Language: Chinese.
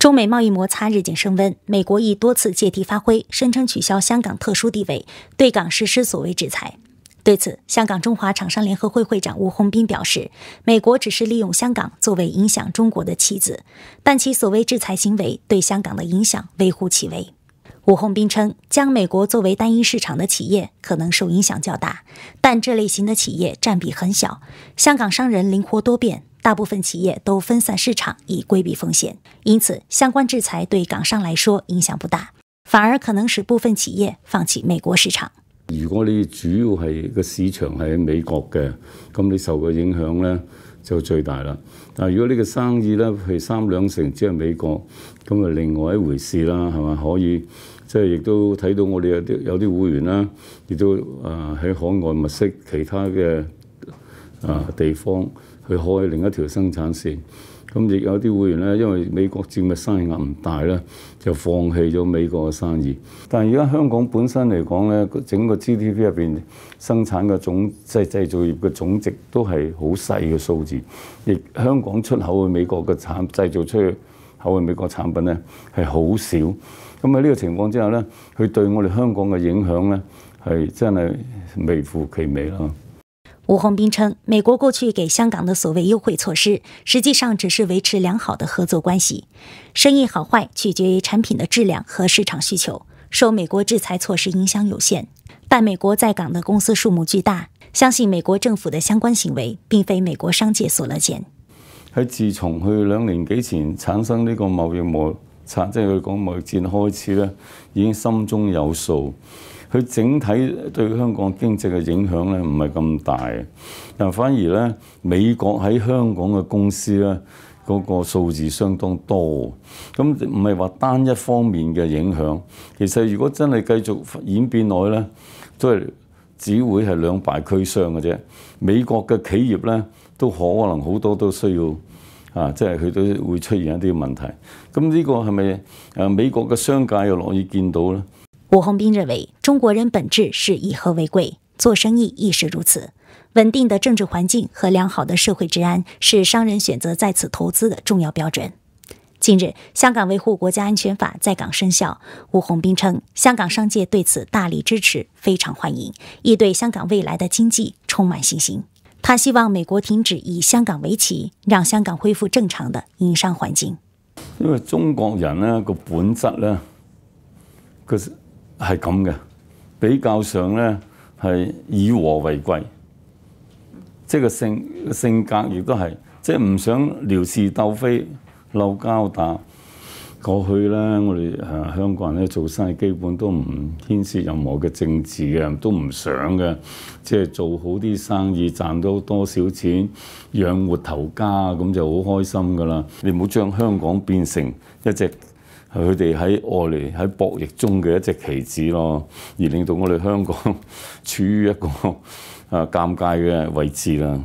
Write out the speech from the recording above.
中美贸易摩擦日渐升温，美国亦多次借题发挥，声称取消香港特殊地位，对港实施所谓制裁。对此，香港中华厂商联合会会长吴红斌表示，美国只是利用香港作为影响中国的棋子，但其所谓制裁行为对香港的影响微乎其微。吴红斌称，将美国作为单一市场的企业可能受影响较大，但这类型的企业占比很小。香港商人灵活多变。大部分企业都分散市场以规避风险，因此相关制裁对港商来说影响不大，反而可能使部分企业放弃美国市场。如果你主要系个市场系喺美国嘅，咁你受嘅影响咧就最大啦。但系如果你嘅生意咧系三两成只系美国，咁啊另外一回事啦，系嘛可以即系亦都睇到我哋有啲有啲会员啦，亦都啊喺海外物色其他嘅。啊！地方去開另一條生產線，咁亦有啲會員咧，因為美國佔嘅生意額唔大咧，就放棄咗美國嘅生意。但係而家香港本身嚟講咧，整個 GDP 入邊生產嘅總製製造業嘅總值都係好細嘅數字，亦香港出口去美國嘅產製造出去口去美國產品咧係好少。咁喺呢個情況之下咧，佢對我哋香港嘅影響咧係真係微乎其微咯。吴宏斌称，美国过去给香港的所谓优惠措施，实际上只是维持良好的合作关系。生意好坏取决于产品的质量和市场需求，受美国制裁措施影响有限。但美国在港的公司数目巨大，相信美国政府的相关行为，并非美国商界所乐见。喺自从去两年几前产生呢个贸易摩擦，即系佢讲贸易战开始咧，已经心中有数。佢整體對香港經濟嘅影響咧唔係咁大，但反而咧美國喺香港嘅公司咧嗰個數字相當多，咁唔係話單一方面嘅影響。其實如果真係繼續演變落去咧，都係只會係兩敗俱傷嘅啫。美國嘅企業咧都可能好多都需要啊，即係佢都會出現一啲問題。咁呢個係咪誒美國嘅商界又樂意見到咧？吴洪斌认为，中国人本质是以和为贵，做生意亦是如此。稳定的政治环境和良好的社会治安是商人选择在此投资的重要标准。近日，香港维护国家安全法在港生效，吴洪斌称，香港商界对此大力支持，非常欢迎，亦对香港未来的经济充满信心。他希望美国停止以香港为旗，让香港恢复正常的营商环境。因为中国人呢个本质呢，佢係咁嘅，比較上咧係以和為貴，即係個性性格亦都係，即係唔想聊事鬥非、鬧交打。過去咧，我哋誒香港人咧做生意基本都唔牽涉任何嘅政治嘅，都唔想嘅。即係做好啲生意，賺到多少錢，養活頭家咁就好開心噶啦。你唔好將香港變成一隻。佢哋喺外嚟喺博弈中嘅一隻棋子咯，而令到我哋香港 處於一個誒尷尬嘅位置啦。